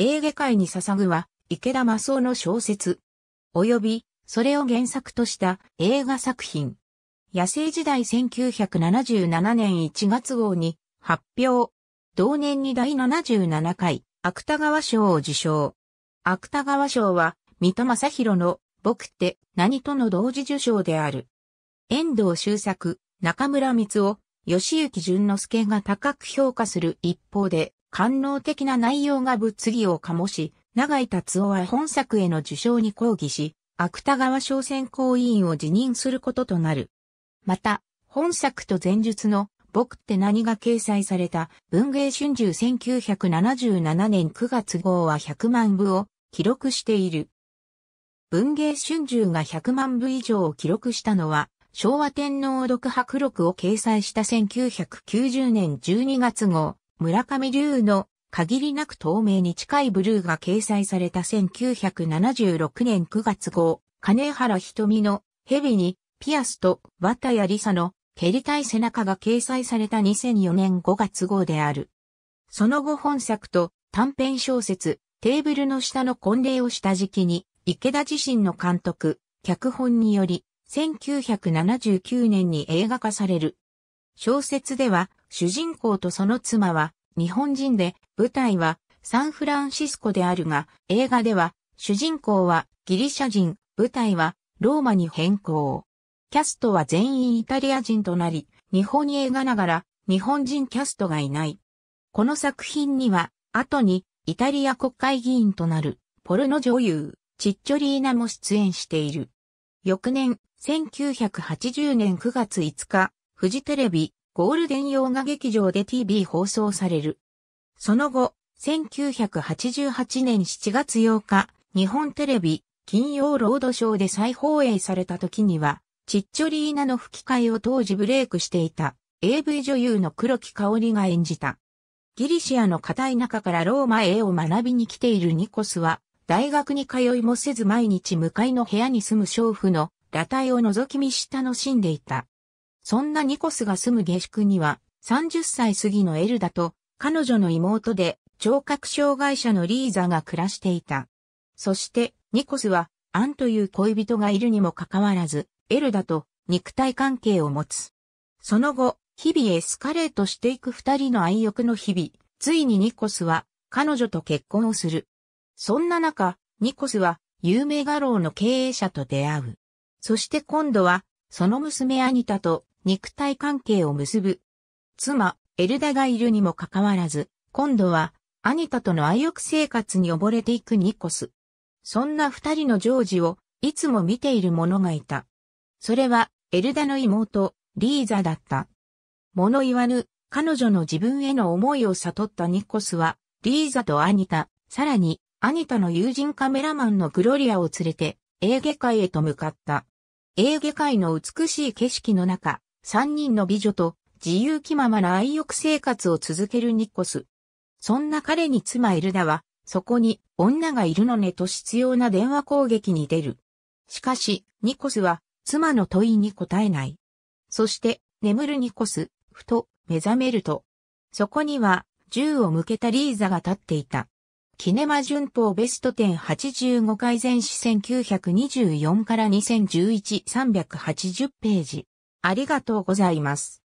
エーゲ海に捧ぐは、池田正夫の小説。及び、それを原作とした映画作品。野生時代1977年1月号に発表。同年に第77回、芥川賞を受賞。芥川賞は、水戸正宏の、僕って何との同時受賞である。遠藤周作、中村光夫、吉行淳之介が高く評価する一方で、官能的な内容が物議を醸し、長井達夫は本作への受賞に抗議し、芥川商選考委員を辞任することとなる。また、本作と前述の僕って何が掲載された文芸春秋1977年9月号は100万部を記録している。文芸春秋が100万部以上を記録したのは、昭和天皇独白録を掲載した1990年12月号、村上龍の限りなく透明に近いブルーが掲載された1976年9月号、金原瞳の蛇にピアスと綿谷リサの蹴りたい背中が掲載された2004年5月号である。その後本作と短編小説テーブルの下の婚礼を下敷きに池田自身の監督、脚本により1979年に映画化される。小説では主人公とその妻は日本人で、舞台はサンフランシスコであるが、映画では主人公はギリシャ人、舞台はローマに変更。キャストは全員イタリア人となり、日本映画ながら日本人キャストがいない。この作品には、後にイタリア国会議員となるポルノ女優、チッチョリーナも出演している。翌年、1980年9月5日、フジテレビ、ゴールデン洋画劇場で TV 放送される。その後、1988年7月8日、日本テレビ、金曜ロードショーで再放映された時には、チッチョリーナの吹き替えを当時ブレイクしていた AV 女優の黒木香織が演じた。ギリシアの固い中からローマ英を学びに来ているニコスは、大学に通いもせず毎日向かいの部屋に住む娼婦の裸体を覗き見し楽しんでいた。そんなニコスが住む下宿には、30歳過ぎのエルダと、彼女の妹で、聴覚障害者のリーザが暮らしていた。そして、ニコスは、アンという恋人がいるにもかかわらず、エルダと肉体関係を持つ。その後、日々エスカレートしていく二人の愛欲の日々、ついにニコスは彼女と結婚をする。そんな中、ニコスは有名画廊の経営者と出会う。そして今度は、その娘アニタと肉体関係を結ぶ。妻、エルダがいるにもかかわらず、今度は、アニタとの愛欲生活に溺れていくニコス。そんな二人のジョージを、いつも見ている者がいた。それは、エルダの妹、リーザだった。物言わぬ、彼女の自分への思いを悟ったニコスは、リーザとアニタ、さらに、アニタの友人カメラマンのグロリアを連れて、エーゲ海へと向かった。エーゲ海の美しい景色の中、三人の美女と自由気ままな愛欲生活を続けるニッコス。そんな彼に妻エルダは、そこに女がいるのねと必要な電話攻撃に出る。しかし、ニコスは妻の問いに答えない。そして、眠るニコス、ふと目覚めると、そこには銃を向けたリーザが立っていた。キネマ旬報ベスト10 85回前史1924から2011380ページ。ありがとうございます。